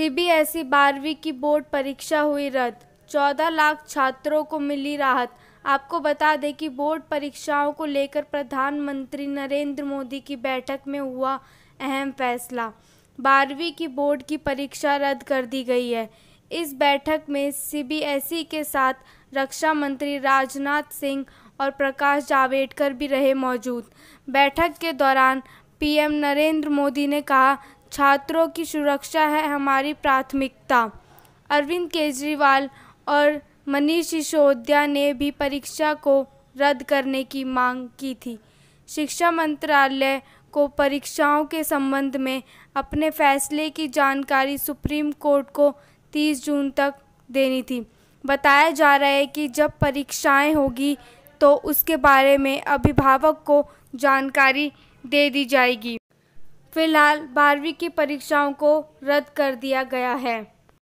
CBSE बारहवीं की board परीक्षा हुई रद्द चौदह लाख छात्रों को मिली राहत आपको बता दें कि बोर्ड परीक्षाओं को लेकर प्रधानमंत्री नरेंद्र मोदी की बैठक में हुआ अहम फैसला बारहवीं की बोर्ड की परीक्षा रद्द कर दी गई है इस बैठक में सीबीएसई के साथ रक्षा मंत्री राजनाथ सिंह और प्रकाश जावड़ेकर भी रहे मौजूद बैठक के दौरान पीएम नरेंद्र मोदी ने कहा छात्रों की सुरक्षा है हमारी प्राथमिकता अरविंद केजरीवाल और मनीष सिसोदिया ने भी परीक्षा को रद्द करने की मांग की थी शिक्षा मंत्रालय को परीक्षाओं के संबंध में अपने फैसले की जानकारी सुप्रीम कोर्ट को 30 जून तक देनी थी बताया जा रहा है कि जब परीक्षाएं होगी तो उसके बारे में अभिभावक को जानकारी दे दी जाएगी फिलहाल बारहवीं की परीक्षाओं को रद्द कर दिया गया है